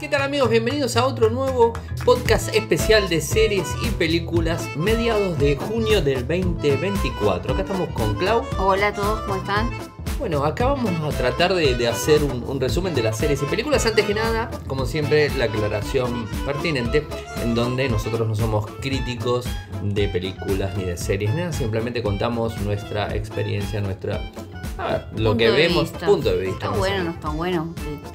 ¿Qué tal amigos? Bienvenidos a otro nuevo podcast especial de series y películas mediados de junio del 2024. Acá estamos con Clau. Hola a todos, ¿cómo están? Bueno, acá vamos a tratar de, hacer un, un, resumen de las series y películas. Antes que nada, como siempre, la aclaración pertinente, en donde nosotros no somos críticos de películas ni de series, nada, simplemente contamos nuestra experiencia, nuestra Ah, lo que vemos, punto de vista. Está bueno, no está bueno.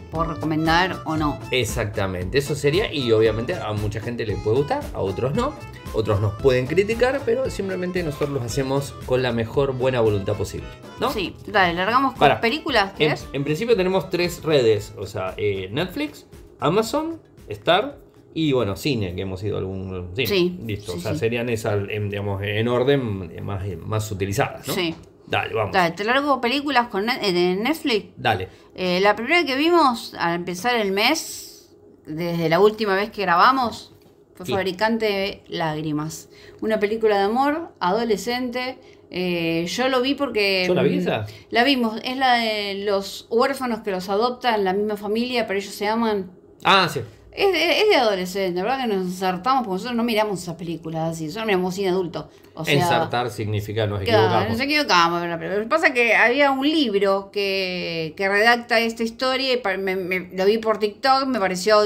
¿Puedo recomendar o no? Exactamente, eso sería. Y obviamente a mucha gente le puede gustar, a otros no. Otros nos pueden criticar, pero simplemente nosotros los hacemos con la mejor buena voluntad posible. ¿No? Sí, dale, largamos con películas. En, en, principio tenemos tres redes: o sea, eh, Netflix, Amazon, Star y bueno, cine, que hemos ido algún Sí, Listo, o sea, serían esas, en, digamos, en orden eh, más, más utilizadas, ¿no? Sí. Dale, vamos. Dale, te largo películas con en eh, Netflix. Dale. Eh, la primera que vimos al empezar el mes, desde la última vez que grabamos, fue Fabricante Lágrimas. Una película de amor, adolescente. Eh, yo lo vi porque. ¿Yo la vi mm, La vimos. Es la de los huérfanos que los adoptan, la misma familia, pero ellos se aman. Ah, sí. Es de, es de adolescente, la verdad que nos ensartamos porque nosotros no miramos esas películas así, nosotros miramos cine adulto. O sea, Ensartar significa nos claro, equivocamos. Nos equivocamos. Pero pasa que había un libro que, que redacta esta historia y me, lo vi por TikTok, me pareció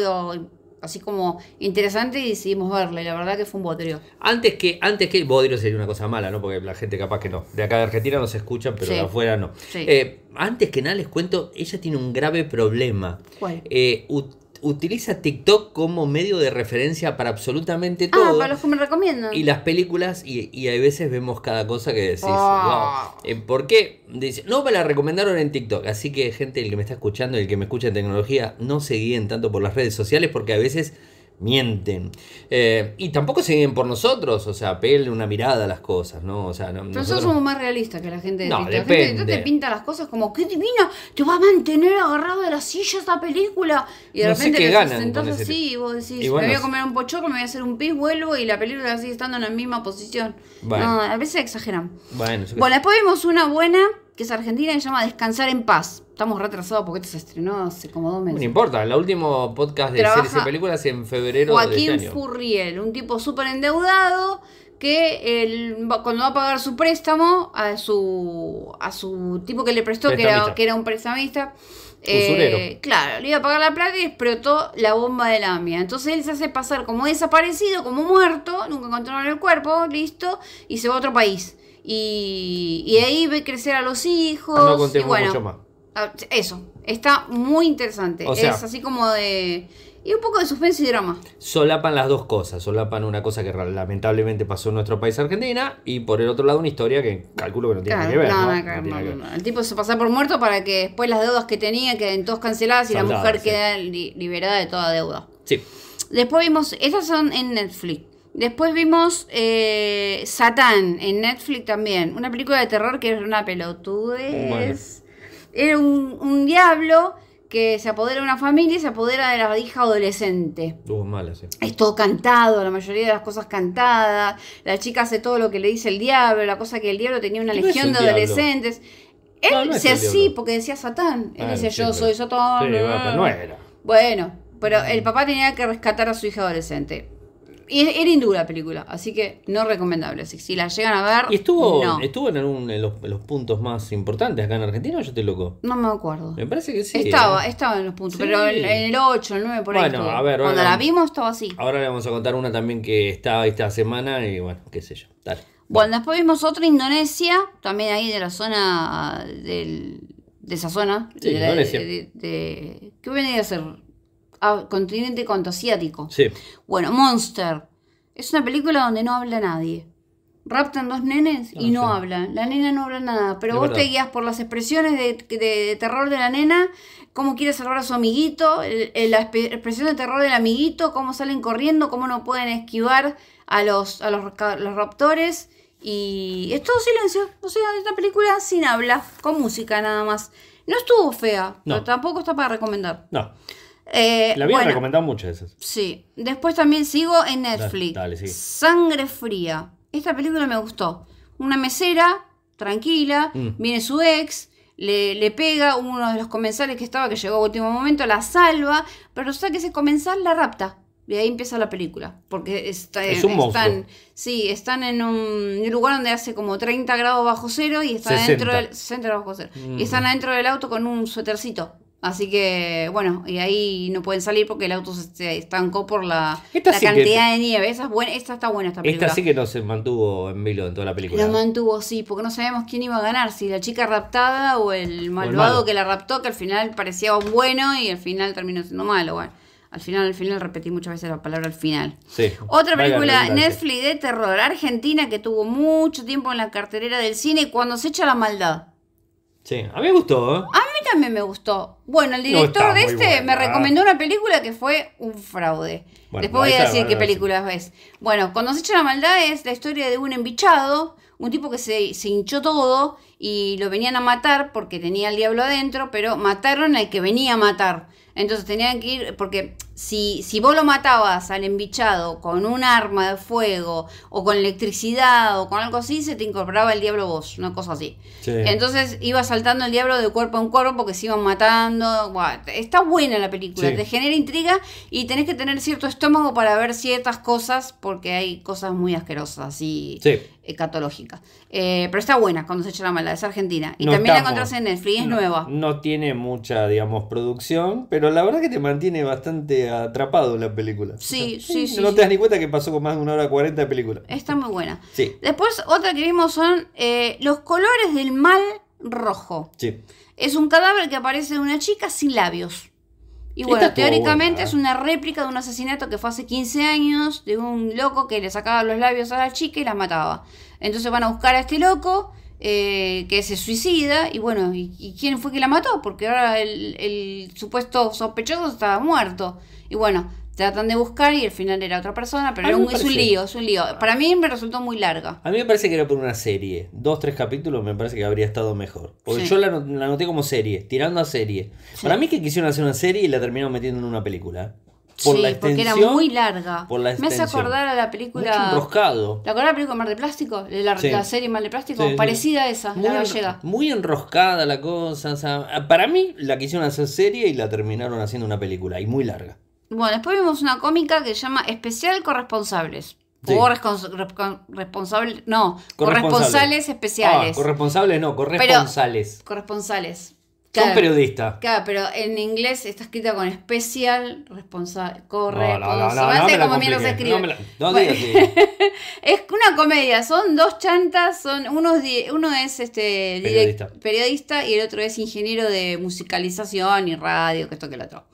así como interesante y decidimos verle. La verdad que fue un bodrio. Antes que, antes que bodrio sería una cosa mala, ¿no? Porque la gente capaz que no. De acá de Argentina nos escuchan, pero de afuera no. Eh, antes que nada les cuento, ella tiene un grave problema. ¿Cuál? Eh, utiliza TikTok como medio de referencia para absolutamente ah, todo. Ah, para los que me recomiendan. Y las películas, y, y a veces vemos cada cosa que decís. Wow. Ah. Eh, ¿Por qué? Dice, no me la recomendaron en TikTok. Así que, gente, el que me está escuchando, el que me escucha en tecnología, no se guíen tanto por las redes sociales porque a veces mienten. Eh, y tampoco se por nosotros, o sea, pele una mirada a las cosas, ¿no? nosotros... somos más realistas que la gente no, La gente de te pinta las cosas como, qué divino te va a mantener agarrado de la silla esta película. Y de repente te sentás así y vos decís, me voy a comer un pochorro, me voy a hacer un pis, vuelvo y la película sigue estando en la misma posición. No, a veces exageran. Bueno, bueno después vimos una buena que es argentina, y se llama Descansar en Paz. Estamos retrasados porque esto se estrenó hace como dos meses. No importa, el último podcast de series y películas en febrero Joaquín de este año. Furriel, un tipo súper endeudado que él, cuando va a pagar su préstamo a su, a su tipo que le prestó, que era, que era un prestamista, eh, claro, le iba a pagar la plata y explotó la bomba de la Entonces él se hace pasar como desaparecido, como muerto, nunca encontraron el cuerpo, listo, y se va a otro país. Y, ahí ve crecer a los hijos. No contemos mucho más. Ah, eso, está muy interesante. es así como de... Y un poco de suspense y drama. Solapan las dos cosas. Solapan una cosa que lamentablemente pasó en nuestro país, Argentina, y por el otro lado una historia que calculo que no tiene que ver. El tipo se pasa por muerto para que después las deudas que tenía queden todas canceladas y la mujer queda quede liberada de toda deuda. Sí. Después vimos, esas son en Netflix. Después vimos eh, Satán en Netflix también, una película de terror que es una pelotudez. Era un, un, diablo que se apodera de una familia y se apodera de la hija adolescente. todo mal así Es todo cantado, la mayoría de las cosas cantadas. La chica hace todo lo que le dice el diablo, la cosa que el diablo tenía una legión de adolescentes. Él decía así porque decía Satán. Él ah, decía yo soy Satán. Bueno, pero el papá tenía que rescatar a su hija adolescente era hindú la película, así que no recomendable. Si, si la llegan a ver. estuvo, estuvo en, algún, de los, puntos más importantes acá en Argentina o yo te loco? No me acuerdo. Me parece que sí. Estaba, ¿eh? estaba en los puntos, pero en, el 8, el 9, por bueno, ahí. a ver. Cuando la vimos estaba así. Ahora le vamos a contar una también que estaba esta semana y bueno, qué sé yo. Dale. Bueno, después vimos otra Indonesia, también ahí de la zona del, de esa zona. de, Indonesia. De, ¿Qué venía a hacer? continente cuanto Sí. Bueno, Monster. Es una película donde no habla nadie. Raptan dos nenes y ah, no hablan. La nena no habla nada, pero vos te guías por las expresiones de, terror de la nena, cómo quiere salvar a su amiguito, la expresión de terror del amiguito, cómo salen corriendo, cómo no pueden esquivar a los, los, raptores. Y es todo silencio. O sea, esta película sin habla, con música nada más. No estuvo fea, no. tampoco está para recomendar. No. Eh, la había recomendado muchas veces. Sí. Después también sigo en Netflix. Sangre Fría. Esta película me gustó. Una mesera, tranquila, mm. viene su ex, le, pega, uno de los comensales que estaba, que llegó a último momento, la salva, pero sabe que ese comensal la rapta. Y ahí empieza la película. Porque están, están en un lugar donde hace como 30 grados bajo cero y están dentro del. bajo cero. Y mm. están adentro del auto con un suétercito. Así que, bueno, y ahí no pueden salir porque el auto se estancó por la, cantidad de nieve. Esa, esta está buena esta película. Esta sí que no se mantuvo en vilo en toda la película. La mantuvo, sí, porque no sabemos quién iba a ganar, si la chica raptada o el malvado que la raptó, que al final parecía bueno y al final terminó siendo malo. al final, al final repetí muchas veces la palabra al final. Sí, Otra película Netflix de terror argentina que tuvo mucho tiempo en la carterera del cine cuando se echa la maldad. Sí, a mí me gustó. ¿eh? también me gustó. Bueno, el director de este me recomendó una película que fue un fraude. Después voy a decir qué película es. Bueno, cuando se echa la maldad es la historia de un embichado, un tipo que se, se hinchó todo y lo venían a matar porque tenía el diablo adentro, pero mataron al que venía a matar. Entonces tenían que ir, porque si, si, vos lo matabas al embichado con un arma de fuego o con electricidad o con algo así, se te incorporaba el diablo vos, una cosa así. Entonces iba saltando el diablo de cuerpo en cuerpo porque se iban matando. está buena la película, te genera intriga y tenés que tener cierto estómago para ver ciertas cosas porque hay cosas muy asquerosas y sí. Eh, pero está buena cuando se echa la mala, es argentina. Y también la encontrás en Netflix, es nueva. No tiene mucha, digamos, producción, pero la verdad que te mantiene bastante atrapado la película. Sí, sí, No te das ni cuenta que pasó con más de una hora cuarenta de película. Está muy buena. Sí. Después, otra que vimos son eh, los colores del mal rojo. Sí. Es un cadáver que aparece de una chica sin labios. Y bueno, teóricamente es una réplica de un asesinato que fue hace 15 años de un loco que le sacaba los labios a la chica y la mataba. Entonces van a buscar a este loco eh, que se suicida y bueno, ¿y, quién fue que la mató? Porque ahora el, supuesto sospechoso estaba muerto. Y bueno, tratan de buscar y al final era otra persona, pero era un, es un lío, es un lío. Para mí me resultó muy larga. A mí me parece que era por una serie, dos, tres capítulos me parece que habría estado mejor. Porque yo la, noté como serie, tirando a serie. Para mí que quisieron hacer una serie y la terminaron metiendo en una película sí, Porque era muy larga. Por la Me hace acordar a la película. enroscado. ¿Te acordás de la película Mar de Plástico? La, serie Mar de Plástico, parecida a esa, muy la Muy enroscada la cosa. para mí la quisieron hacer serie y la terminaron haciendo una película, y muy larga. Bueno, después vimos una cómica que se llama Especial Corresponsables. O no, corresponsales, especiales. Ah, corresponsables no, corresponsales. corresponsales. Son periodistas. Claro, pero en inglés está escrita con especial, responsable, corre, no, es una comedia, son dos chantas, son unos uno es este periodista. periodista y el otro es ingeniero de musicalización y radio, que esto que lo otro.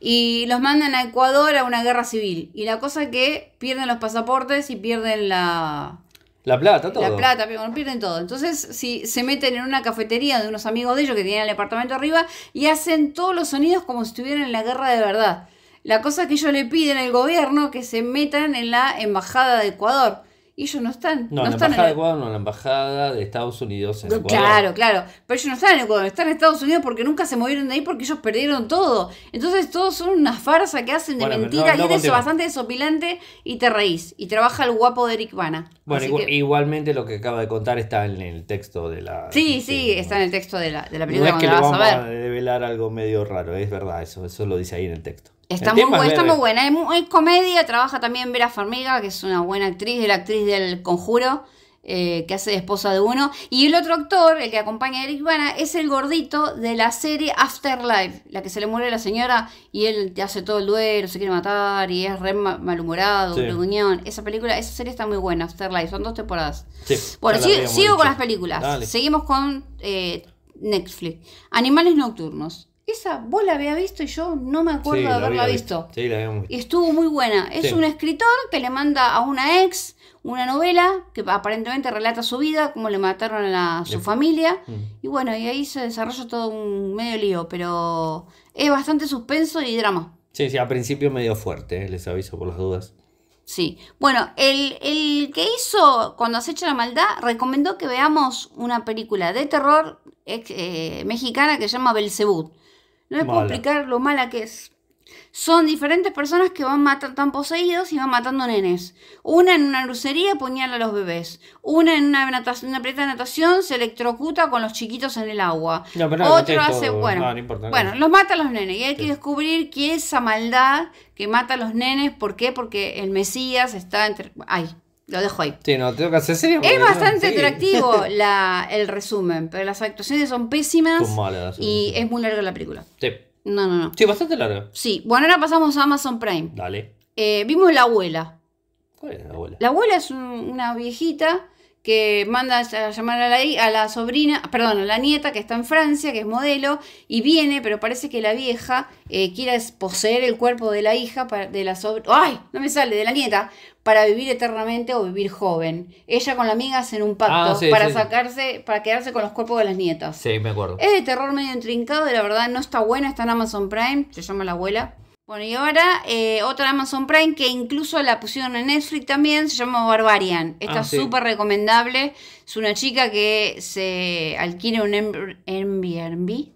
Y los mandan a Ecuador a una guerra civil. Y la cosa es que pierden los pasaportes y pierden la la plata, todo. La plata, pierden todo. Entonces, si se meten en una cafetería de unos amigos de ellos que tienen el apartamento arriba y hacen todos los sonidos como si estuvieran en la guerra de verdad. La cosa que ellos le piden al gobierno que se metan en la embajada de Ecuador y ellos no están. No, la están embajada en Ecuador, no, la embajada de Estados Unidos en Claro, claro. Pero ellos no están en Ecuador, están en Estados Unidos porque nunca se movieron de ahí porque ellos perdieron todo. Entonces todos son una farsa que hacen de mentira y eres bastante desopilante y te reís. Y trabaja el guapo de Eric Bana. Bueno, igualmente lo que acaba de contar está en el texto de la. Sí, sí, este, está en el texto de la, película. que a, ver. algo medio raro, es verdad, eso, eso lo dice ahí en el texto. Está, muy, buena, está muy buena, es comedia, trabaja también Vera Farmiga, que es una buena actriz, es la actriz del conjuro. Eh, que hace de esposa de uno. Y el otro actor, el que acompaña a Eric Bana, es el gordito de la serie Afterlife, la que se le muere la señora y él te hace todo el duelo, se quiere matar y es re malhumorado, reunión. Esa película, esa serie está muy buena, Afterlife, son dos temporadas. bueno, sigo con las películas. Seguimos con eh, Netflix. Animales nocturnos. Esa vos la había visto y yo no me acuerdo de haberla visto. Sí, la habíamos visto. Y estuvo muy buena. Es un escritor que le manda a una ex una novela que aparentemente relata su vida, cómo le mataron a, su familia. Mm. Y bueno, y ahí se desarrolla todo un medio lío, pero es bastante suspenso y drama. Sí, sí, al principio medio fuerte, eh, les aviso por las dudas. Sí. Bueno, el, que hizo Cuando acecha la maldad recomendó que veamos una película de terror eh, mexicana que se llama Belzebú no les puedo explicar lo mala que es. Son diferentes personas que van matando, tan poseídos y van matando nenes. Una en una lucería apuñala a los bebés. Una en una, natación, de natación se electrocuta con los chiquitos en el agua. No, Otro hace, bueno, bueno, los mata a los nenes. Y hay que descubrir qué es esa maldad que mata a los nenes. ¿Por qué? Porque el Mesías está entre... Ay, lo dejo ahí. Sí, no, tengo que hacer Es bastante atractivo el resumen, pero las actuaciones son pésimas y es muy larga la película. Sí. No, no, no. Sí, bastante larga. Sí. Bueno, ahora pasamos a Amazon Prime. Dale. Eh, vimos La Abuela. ¿Cuál es La Abuela? La Abuela es una viejita que manda a llamar a la, sobrina, perdón, a la nieta que está en Francia, que es modelo, y viene, pero parece que la vieja eh, quiere poseer el cuerpo de la hija, de la sobrina, ¡ay! No me sale, de la nieta, para vivir eternamente o vivir joven. Ella con la amiga hacen un pacto ah, para sacarse, para quedarse con los cuerpos de las nietas. Sí, me acuerdo. Es de terror medio intrincado y la verdad no está buena, está en Amazon Prime, se llama La Abuela. Bueno, y ahora eh, otra Amazon Prime que incluso la pusieron en Netflix también, se llama Barbarian. Está ah, super súper recomendable. Es una chica que se alquila un em-, Airbnb.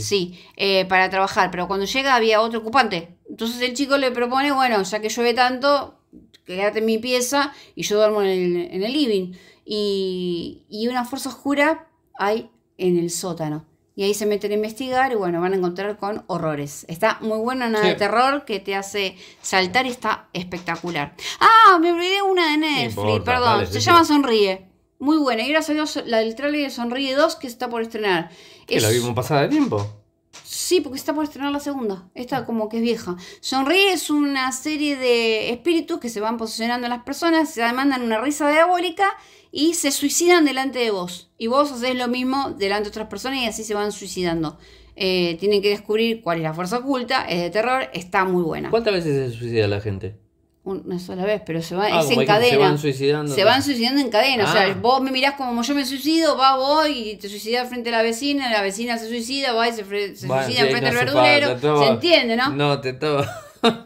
sí. Eh, para trabajar, pero cuando llega había otro ocupante. Entonces el chico le propone, bueno, ya que llueve tanto, quédate en mi pieza y yo duermo en el, living. y una fuerza oscura hay en el sótano y ahí se meten a investigar y bueno, van a encontrar con horrores. Está muy buena nada de terror que te hace saltar y está espectacular. Ah, me olvidé una de Netflix, perdón. se llama Sonríe. Muy buena. Y ahora salió la del tráiler de Sonríe 2 que está por estrenar. ¿Que la vimos pasada de tiempo? Sí, porque está por estrenar la segunda. Esta como que es vieja. Sonríe es una serie de espíritus que se van posicionando en las personas, se demandan una risa diabólica y se suicidan delante de vos. Y vos haces lo mismo delante de otras personas y así se van suicidando. Eh, tienen que descubrir cuál es la fuerza oculta, es de terror, está muy buena. ¿Cuántas veces se suicida la gente? Una sola vez, pero se va, ah, es en cadena. Se van suicidando. Se van suicidando en cadena. O sea, ah. vos me mirás como yo me suicido, va vos y te suicidas frente a la vecina, la vecina se suicida, va y se, se suicida frente al verdulero. Se, entiende, ¿no? No, te toma.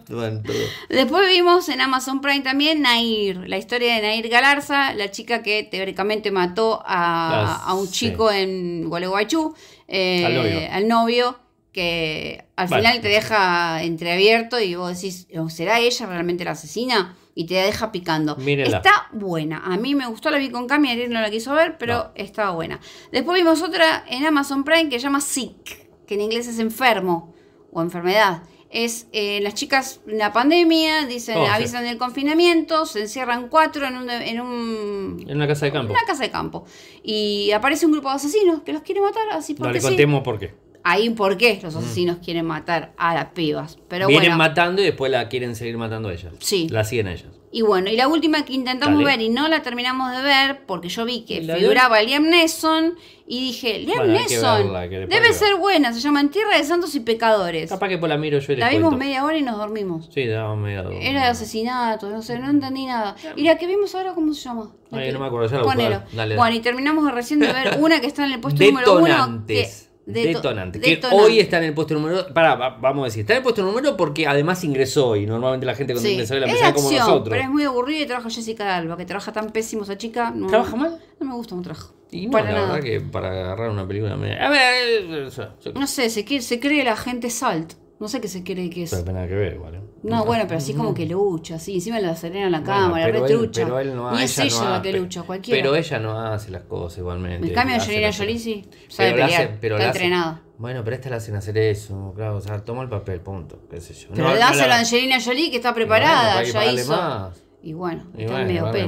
Después vimos en Amazon Prime también Nair, la historia de Nair Galarza, la chica que teóricamente mató a, un chico en Gualeguaychú, eh, al novio, que al final te deja entreabierto y vos decís, oh, ¿será ella realmente la asesina? Y te deja picando. Está buena. A mí me gustó, la vi con Cami, ayer no la quiso ver, pero estaba buena. Después vimos otra en Amazon Prime que se llama Sick, que en inglés es enfermo o enfermedad es eh, las chicas la pandemia, dicen, oh, avisan el del confinamiento, se encierran cuatro en un, en una casa de campo. casa de campo. Y aparece un grupo de asesinos que los quiere matar, así porque No le contemos por qué. Ahí por qué los mm. asesinos quieren matar a las pibas. Pero Vienen matando y después la quieren seguir matando a ellas. Sí. La siguen a ellas. Y bueno, y la última que intentamos ver y no la terminamos de ver, porque yo vi que figuraba Liam Neeson y dije, Liam Nesson, Neeson debe ser buena, se llama En Tierra de Santos y Pecadores. Capaz que por la miro yo y La vimos media hora y nos dormimos. Sí, dábamos media hora. Era de asesinatos, no sé, no entendí nada. Y la que vimos ahora, ¿cómo se llama? no me acuerdo, ya la Ponelo. Bueno, y terminamos recién de ver una que está en el puesto número uno. Que Detonante, que hoy está en el puesto número. Pará, vamos a decir, está en el puesto número porque además ingresó hoy. Normalmente la gente cuando sí. ingresa la pensaba como nosotros. Pero es muy aburrido y trabaja Jessica Alba, que trabaja tan pésimo esa chica. ¿Trabaja mal? No me gusta un trabajo. Y para la verdad que para agarrar una película. A ver. Eh, eh, no sé, se, quiere, se cree la gente salt. No sé qué se cree que es. Pero nada que ver, ¿vale? No, bueno, pero así como que lucha, sí, encima la serena la cámara, pero él, Pero él no es ella, no la que lucha, cualquiera. Pero ella no hace las cosas igualmente. En cambio, Angelina Jolie sí, sabe pelear, está entrenada. Bueno, pero esta la hacen hacer eso, claro, o sea, toma el papel, punto, qué sé yo. Pero no, hace la... Angelina Jolie que está preparada, ya hizo. Y bueno, está medio vale Y,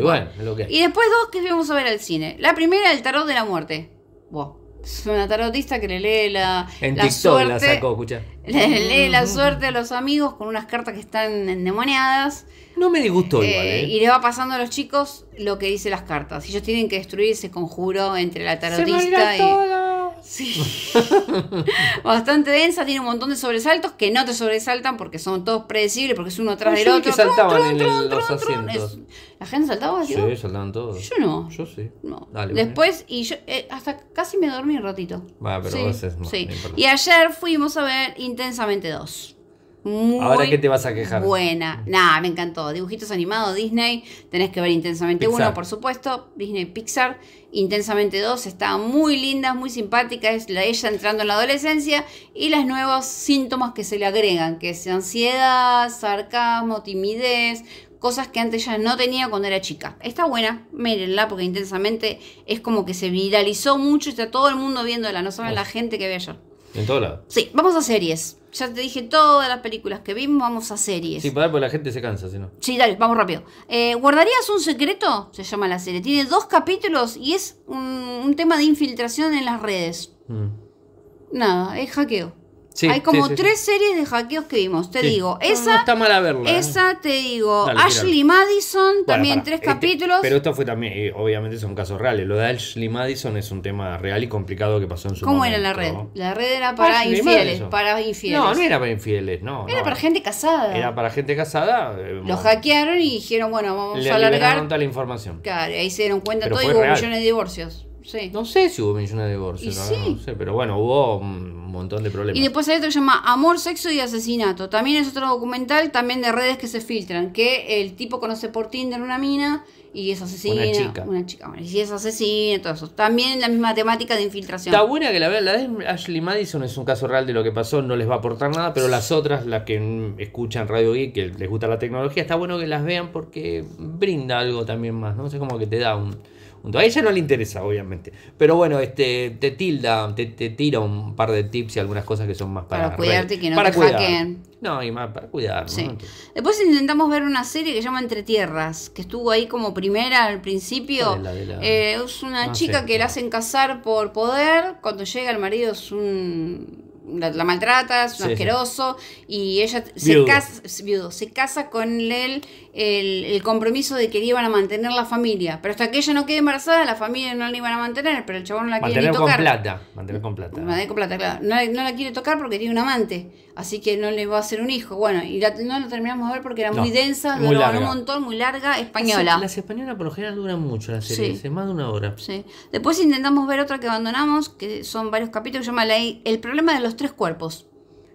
bueno, es lo que... y después dos que vamos a ver al cine. La primera, el tarot de la muerte. Wow una tarotista que le lee la, suerte. la sacó, escucha. Le lee la suerte a los amigos con unas cartas que están endemoniadas. No me disgustó eh, igual, ¿eh? Y le va pasando a los chicos lo que dice las cartas. Ellos tienen que destruir ese conjuro entre la tarotista y. Bastante densa, tiene un montón de sobresaltos que no te sobresaltan porque son todos predecibles, porque es uno tras del otro. que saltaban en los asientos. ¿La gente saltaba así? Sí, saltaban todos. Yo no. Yo sí. Dale, Después, y yo eh, hasta casi me dormí un ratito. Va, pero Y ayer fuimos a ver Intensamente dos muy Ahora, ¿qué te vas a quejar? Buena. Nada, me encantó. Dibujitos animados, Disney. Tenés que ver Intensamente uno por supuesto. Disney Pixar. Intensamente dos está muy linda, muy simpática. Es la ella entrando en la adolescencia. Y los nuevos síntomas que se le agregan, que es ansiedad, sarcasmo, timidez, cosas que antes ella no tenía cuando era chica. Está buena, mírenla, porque intensamente es como que se viralizó mucho y está todo el mundo viéndola, no saben la gente que ve yo en Sí, vamos a series. Ya te dije todas las películas que vimos, vamos a series. Sí, para la gente se cansa, si no. Sí, dale, vamos rápido. Eh, ¿Guardarías un secreto? Se llama la serie. Tiene dos capítulos y es un, tema de infiltración en las redes. Mm. Nada, es hackeo. Hay como tres series de hackeos que vimos, te digo. Esa, no, está mal a ¿eh? Esa, te digo. Ashley Madison, también tres este, capítulos. Pero esto fue también, obviamente son casos reales. Lo de Ashley Madison es un tema real y complicado que pasó en su ¿Cómo era la red? La red era para infieles. Para infieles. No, no era para infieles, no. Era para gente casada. Era para gente casada. Eh, lo Los hackearon y dijeron, bueno, vamos a alargar. toda la información. Claro, ahí se dieron cuenta todo y hubo millones de divorcios. Sí. No sé si hubo millones de divorcios. No, sé, pero bueno, hubo mm, montón de problemas. Y después hay otro que se llama Amor, Sexo y Asesinato. También es otro documental, también de redes que se filtran, que el tipo conoce por Tinder una mina y es asesina. Una chica. Una chica, y es asesina, todo eso. También la misma temática de infiltración. Está buena que la vean, la de Ashley Madison es un caso real de lo que pasó, no les va a aportar nada, pero las otras, las que escuchan Radio Geek, que les gusta la tecnología, está bueno que las vean porque brinda algo también más, ¿no? sé, sea, como que te da un a ella no le interesa, obviamente. Pero bueno, este, te tilda, te, tira un par de tips y algunas cosas que son más para. Para cuidarte, que no para te cuidar. No, y más para cuidar. Sí. Después intentamos ver una serie que se llama Entre Tierras, que estuvo ahí como primera al principio. Eh, es una chica que la hacen casar por poder. Cuando llega el marido es un la, maltratas, maltrata, es asqueroso, y ella se casa, viudo, se casa con él el, compromiso de que le iban a mantener la familia. Pero hasta que ella no quede embarazada, la familia no la iban a mantener, pero el chabón no la quiere ni tocar. Mantener con plata. Mantener con plata, claro. No, la quiere tocar porque tiene un amante, así que no le va a hacer un hijo. Bueno, y no lo terminamos de ver porque era muy densa, muy duró un montón, muy larga, española. Las españolas por lo general duran mucho, la serie, ¿eh? más de una hora. Sí. Después intentamos ver otra que abandonamos, que son varios capítulos, que se llama la, El problema de los tres cuerpos.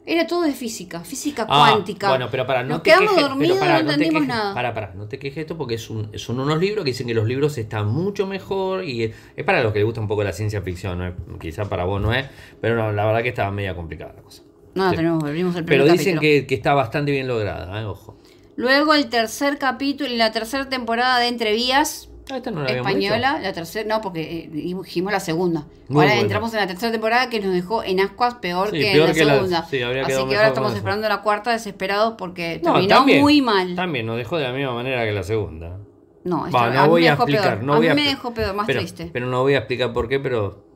Era todo de física, física ah, cuántica. Bueno, pero para, no Nos te quedamos no, entendimos nada. no te quejes esto porque es son unos libros que dicen que los libros están mucho mejor y es, para los que les gusta un poco la ciencia ficción, ¿no? quizá para vos no es, pero la verdad que estaba media complicada la cosa. No, tenemos, volvimos al Pero dicen que, está bastante bien lograda, ¿eh? ojo. Luego el tercer capítulo, y la tercera temporada de Entrevías, la española, la tercera, no, porque eh, dijimos la segunda. ahora entramos en la tercera temporada que nos dejó en ascuas peor que la segunda. Así que ahora estamos esperando la cuarta desesperados porque terminó muy mal. También nos dejó de la misma manera que la segunda. No, a voy a explicar. Peor. mí me dejó peor, más triste. Pero no voy a explicar por qué, pero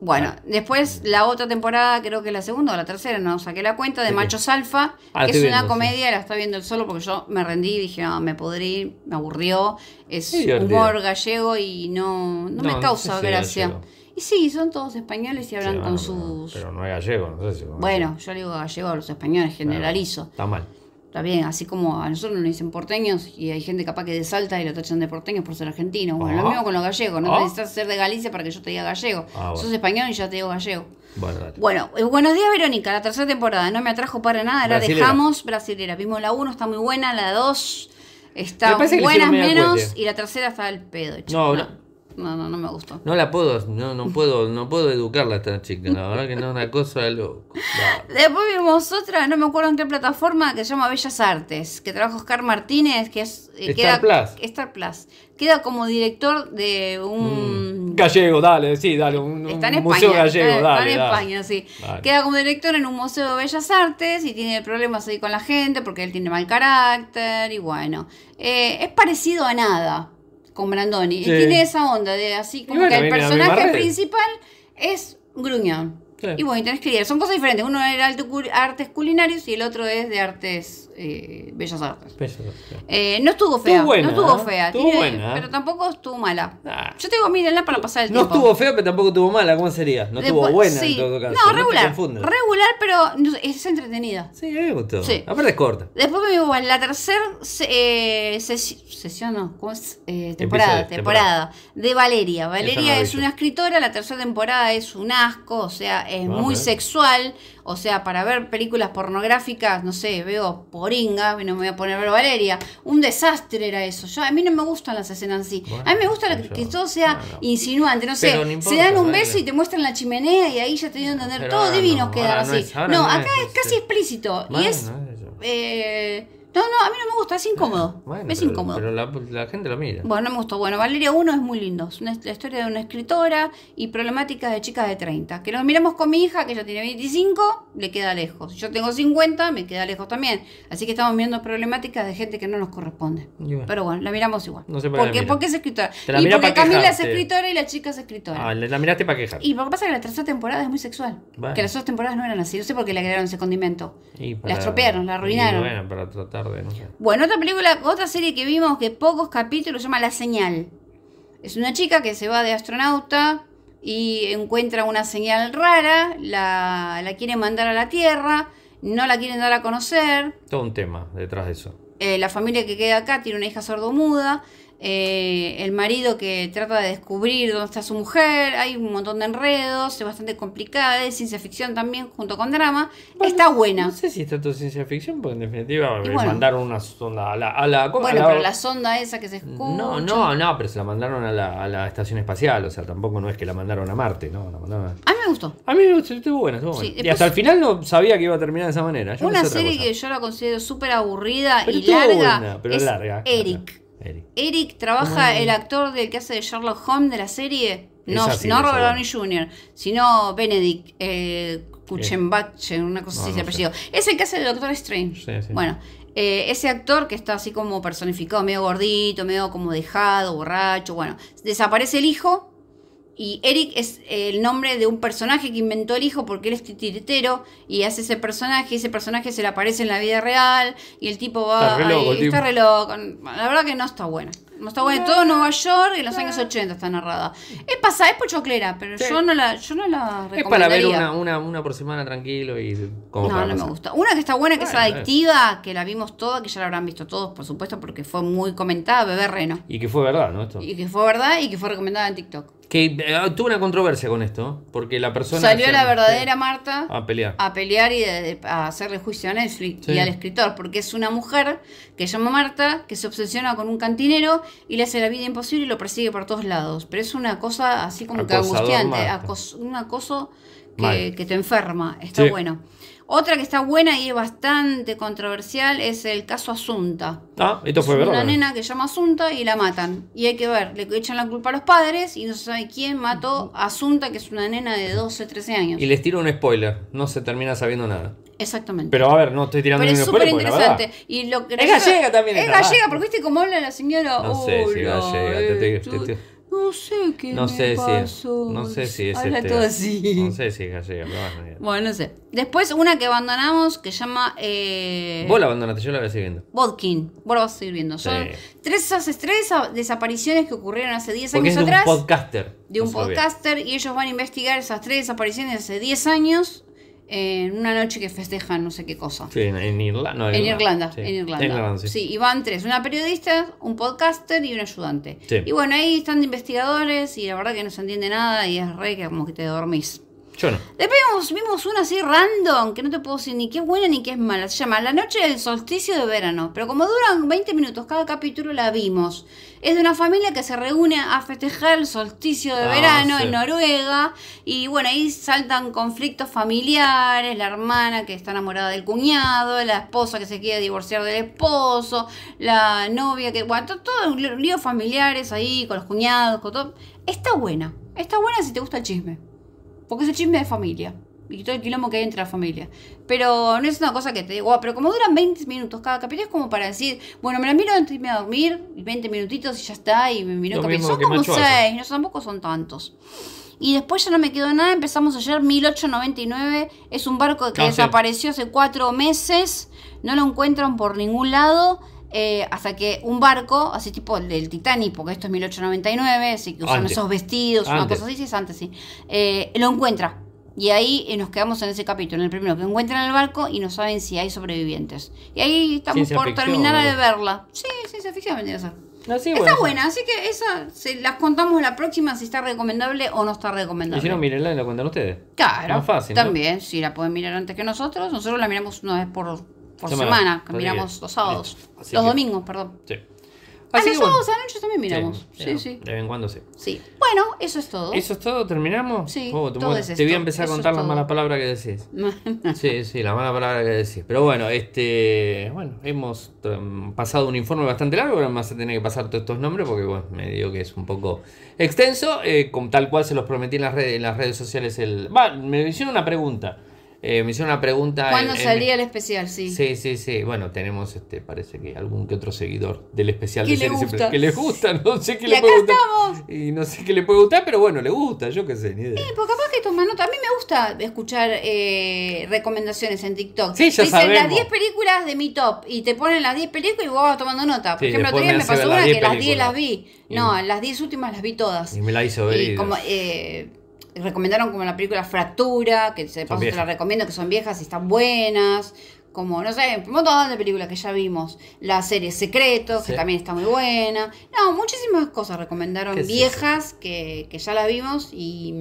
bueno, después la otra temporada, creo que la segunda o la tercera, no saqué la cuenta, de Machos Alfa, ah, que es una comedia, la está viendo el solo porque yo me rendí, y dije, no, ah, me podrí, me aburrió, es humor gallego y no, me causa gracia. Y sí, son todos españoles y hablan con sus... Pero no es gallego, no sé si... Bueno, yo le digo gallego a los españoles, generalizo. está mal. Está bien, así como a nosotros nos dicen porteños y hay gente capaz que de Salta y lo tachan de porteños por ser argentino. Bueno, lo ah. mismo con los gallegos, no ah. necesitas ser de Galicia para que yo te diga gallego. Ah, Sos español y yo te digo gallego. Bueno, eh, buenos días Verónica, la tercera temporada no me atrajo para nada, la dejamos, brasilera, vimos la 1, está muy buena, la 2 está buenas menos y la tercera está el pedo. Chico. No, no, no, no, no me gustó. No la puedo, no, no puedo, no puedo educarla a esta chica, la verdad que no es una cosa loca Después vimos otra, no me acuerdo en qué plataforma, que se llama Bellas Artes, que trabaja Oscar Martínez, que es eh, Star Plus. Queda como director de un mm. gallego, dale, sí, dale, está en España, está, en España, sí. Queda como director en un museo de Bellas Artes y tiene problemas ahí con la gente porque él tiene mal carácter y bueno. Eh, es parecido a nada, con Brandoni. y Tiene esa onda de así como que el personaje principal es gruñón. Y bueno, y tenés que lidiar. Son cosas diferentes. Uno era de artes culinarios y el otro es de artes eh, bellas artes. Eh, no estuvo fea. no estuvo fea. Estuvo buena. ¿eh? Pero tampoco estuvo mala. Ah. Yo tengo mírenla para pasar el tiempo. No estuvo fea, pero tampoco estuvo mala. ¿Cómo sería? No estuvo buena en todo caso. No, regular. regular, pero es entretenida. Sí, me gustó. Sí. Aparte es corta. Después me digo, la tercera sesión, ¿cómo es? temporada, temporada, de Valeria. Valeria es una escritora, la tercera temporada es un asco, o sea, es ah, muy sexual. O sea, para ver películas pornográficas, no sé, veo Poringa, no me voy a poner a ver Valeria. Un desastre era eso. Yo, a mí no me gustan las escenas así. a mí me gusta que todo sea insinuante. No sé, se dan un beso y te muestran la chimenea y ahí ya te dieron a entender. todo ah, divino que queda así. No, acá es, casi este. explícito. y es. Eh, no, no, a mí no me gusta, es incómodo. Ah, bueno, es incómodo. Pero pues, la, gente lo mira. Bueno, no me gustó. Bueno, Valeria 1 es muy lindo. Es la historia de una escritora y problemática de chicas de 30. Que nos miramos con mi hija, que ella tiene 25, le queda lejos. Yo tengo 50, me queda lejos también. Así que estamos viendo problemáticas de gente que no nos corresponde. Pero bueno, la miramos igual. No sé ¿Por qué? es escritora. y porque Camila es escritora y la chica es escritora. Ah, la miraste para quejar. Y lo que pasa que la tercera temporada es muy sexual. Que las dos temporadas no eran así. No sé por qué le agregaron ese condimento. la estropearon, la arruinaron. para tratar bueno, otra película, otra serie que vimos que pocos capítulos se llama La Señal. Es una chica que se va de astronauta y encuentra una señal rara, la, la mandar a la Tierra, no la quieren dar a conocer. Todo un tema detrás de eso. Eh, la familia que queda acá tiene una hija sordomuda eh, el marido que trata de descubrir dónde está su mujer, hay un montón de enredos, es bastante complicada, es ciencia ficción también junto con drama, está buena. No sé si está todo ciencia ficción, porque en definitiva mandaron una sonda a la... A la bueno, pero la sonda esa que se escucha... No, no, no, pero se la mandaron a la, a la estación espacial, o sea, tampoco no es que la mandaron a Marte, ¿no? La mandaron a... mí me gustó. A mí me gustó, estuvo buena, estuvo buena. y hasta el final no sabía que iba a terminar de esa manera. una serie que yo la considero súper aburrida y larga, pero es larga. Eric. Eric. trabaja el actor del que hace de Sherlock Holmes de la serie. No, no Robert Downey Jr., sino Benedict eh, Kuchenbach, una cosa así eh, de Es el que hace el Doctor Strange. Bueno, eh, ese actor que está así como personificado, medio gordito, medio como dejado, borracho. Bueno, desaparece el hijo y Eric es el nombre de un personaje que inventó el hijo porque él es titiritero y hace ese personaje. Y ese personaje se le aparece en la vida real y el tipo va. Está Está La verdad que no está buena. Está bueno, todo Nueva York en los años 80 está narrada. Es pasada, es pochoclera, pero yo no la yo Es para ver una, por semana tranquilo y como No, no me gusta. Una que está buena, que es eh. adictiva, que la vimos toda, que ya la habrán visto todos, por supuesto, porque fue muy comentada, Bebé Reno. Y que fue verdad, ¿no? Esto. Y que fue verdad y que fue recomendada en TikTok. Que eh, tuvo una controversia con esto, porque la persona... Salió la verdadera Marta a pelear. A pelear y a hacerle juicio a Netflix y al escritor, porque es una mujer que se llama Marta, que se obsesiona con un cantinero y le hace la vida imposible y lo persigue por todos lados. Pero es una cosa así como que angustiante, un acoso que, te enferma. Está bueno. Otra que está buena y es bastante controversial es el caso Asunta. Ah, esto fue verdad. Una nena que llama Asunta y la matan. Y hay que ver, le echan la culpa a los padres y no se sabe quién mató a Asunta, que es una nena de 12, 13 años. Y les tiro un spoiler, no se termina sabiendo nada. Exactamente. Pero a ver, no estoy tirando Pero es súper interesante. es gallega también. Es gallega, porque viste cómo habla la señora. No sé si gallega. No sé qué no sé Si no sé si es Habla este todo así. No sé si es gallega, pero bueno. no sé. Después una que abandonamos que llama... Eh, Vos la abandonaste, yo la voy a seguir viendo. Bodkin, Vos la vas a seguir viendo. Son tres, tres desapariciones que ocurrieron hace 10 años atrás. de un podcaster. De un podcaster y ellos van a investigar esas tres desapariciones hace 10 años en una noche que festejan no sé qué cosa. Sí, en, Irlanda en, Irlanda. En Irlanda. sí. y van tres, una periodista, un podcaster y un ayudante. Y bueno, ahí están de investigadores y la verdad que no se entiende nada y es re que como que te dormís. Yo Después vimos, una así random, que no te puedo decir ni qué es buena ni qué es mala. Se llama La Noche del Solsticio de Verano. Pero como duran 20 minutos cada capítulo, la vimos. Es de una familia que se reúne a festejar el solsticio de ah, verano en Noruega. Y bueno, ahí saltan conflictos familiares: la hermana que está enamorada del cuñado, la esposa que se quiere divorciar del esposo, la novia que. Bueno, todo, un líos familiares ahí con los cuñados, con todo. Está buena. Está buena si te gusta el chisme. Porque es el chisme de familia. Y todo el quilombo que hay entre la familia. Pero no es una cosa que te digo, pero como duran 20 minutos cada capítulo, es como para decir, bueno, me la miro antes de irme a dormir, 20 minutitos y ya está, y me miro Son como 6, no, tampoco son tantos. Y después ya no me quedó nada. Empezamos ayer 1899. Es un barco que desapareció hace 4 meses. No lo encuentran por ningún lado. Eh, hasta que un barco, así tipo el, del Titanic, porque esto es 1899, así que usan esos vestidos, una cosa así, sí, es antes, sí, eh, lo encuentra. Y ahí eh, nos quedamos en ese capítulo, en el primero, que encuentran el barco y no saben si hay sobrevivientes. Y ahí estamos por terminar de verla. Sí, sí, ficción vendría a está buena, así que esa se las contamos la próxima si está recomendable o no está recomendable. Y si no, mirenla y la cuentan ustedes. Claro. Más fácil. También, si la pueden mirar antes que nosotros, nosotros la miramos una vez por por semana, que miramos los sábados. Los domingos, perdón. Sí. los sábados bueno. noche también miramos. Sí, De vez en cuando sí. Sí. Bueno, eso es todo. ¿Eso es todo? ¿Terminamos? Sí. Oh, te voy a empezar a contar las malas palabras que decís. sí, sí, las malas palabras que decís. Pero bueno, este. Bueno, hemos em, pasado un informe bastante largo. además se tiene que pasar todos estos nombres porque, bueno, me digo que es un poco extenso. Eh, con, tal cual se los prometí en las redes, en las redes sociales. El, va, me hicieron una pregunta. Eh, me hicieron una pregunta. ¿Cuándo salía el especial? Sí. Sí, sí, sí. Bueno, tenemos, este, parece que algún que otro seguidor del especial de le gusta? que le gusta. No sé qué le puede gustar. Estamos. Y no sé qué le puede gustar, pero bueno, le gusta, yo qué sé, ni idea. Sí, eh, porque capaz que toma nota. A mí me gusta escuchar eh, recomendaciones en TikTok. Sí, ya Dicen las 10 películas de mi top y te ponen las 10 películas y vos vas tomando nota. Por ejemplo, otro día me pasó una que las 10 las vi. No, las 10 últimas las vi todas. Y me la hizo ver. y como, eh, recomendaron como la película Fractura, que de paso te la recomiendo, que son viejas y están buenas. Como, no sé, un montón de películas que ya vimos. La serie Secretos, que también está muy buena. No, muchísimas cosas recomendaron viejas que, ya las vimos y,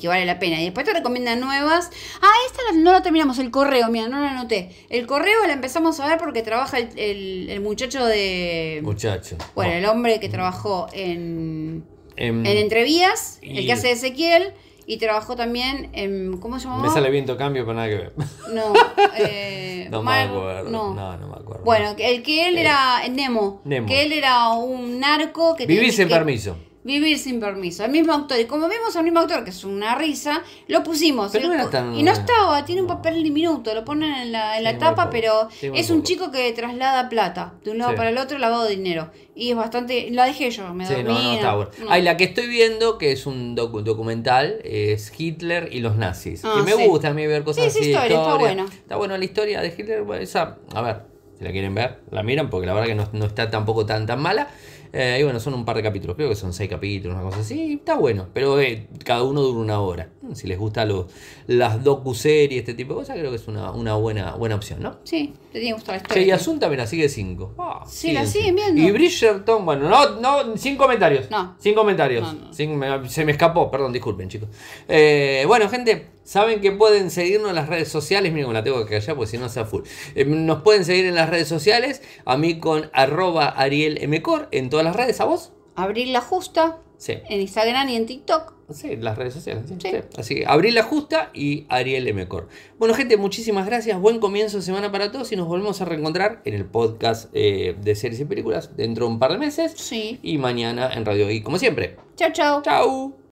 que vale la pena. Y después te recomiendan nuevas. Ah, esta no la terminamos, el correo, mira, no la anoté. El correo la empezamos a ver porque trabaja el, muchacho de. Muchacho. Bueno, el hombre que trabajó en. En, em, en Entrevías, el que hace Ezequiel. Y trabajó también en. ¿Cómo se llamaba? Me sale Viento Cambio, pero nada que ver. No, eh, no me acuerdo. No. no. me acuerdo. Bueno, el que él eh, era. Nemo, Nemo. Que él era un narco que. Vivís sin permiso. Vivir sin permiso. El mismo actor. Y como vemos al mismo actor, que es una risa, lo pusimos. Y no estaba, tiene un papel diminuto, lo ponen en la, en la tapa, pero es un chico que traslada plata de un lado para el otro, lavado de dinero. Y es bastante. La dejé yo, me dormí. No, no, está mm. la que estoy viendo, que es un documental, es Hitler y los nazis. Y ah, me gusta a mí ver cosas así. historia. está bueno. Está bueno la historia de Hitler. esa, a ver, si la quieren ver, la miran, porque la verdad que no, no está tampoco tan, tan mala. Eh, y bueno, son un par de capítulos, creo que son seis capítulos, una cosa así. Está bueno, pero eh, cada uno dura una hora. Mm, si les gustan las docu-series, este tipo de cosas, creo que es una, una buena, buena opción, ¿no? Sí. Te tiene que gustar la historia. y Asunta, también la sigue cinco. Ah, sí, la siguen viendo. Y Bridgerton, bueno, no, no, sin comentarios. No. Sin comentarios. se me escapó, perdón, disculpen, chicos. Eh, bueno, gente, saben que pueden seguirnos en las redes sociales. Miren, la tengo que callar porque si no sea full. Eh, nos pueden seguir en las redes sociales. A mí con arroba arielmcor en todas las redes. ¿A vos? Abril la Justa. En Instagram y en TikTok. Sí, las redes sociales. Sí, Así que Abril la Justa y Ariel Mecor. Bueno, gente, muchísimas gracias. Buen comienzo de semana para todos y nos volvemos a reencontrar en el podcast eh, de series y películas dentro de un par de meses. Sí. Y mañana en Radio Y, como siempre. Chao, chao. Chao.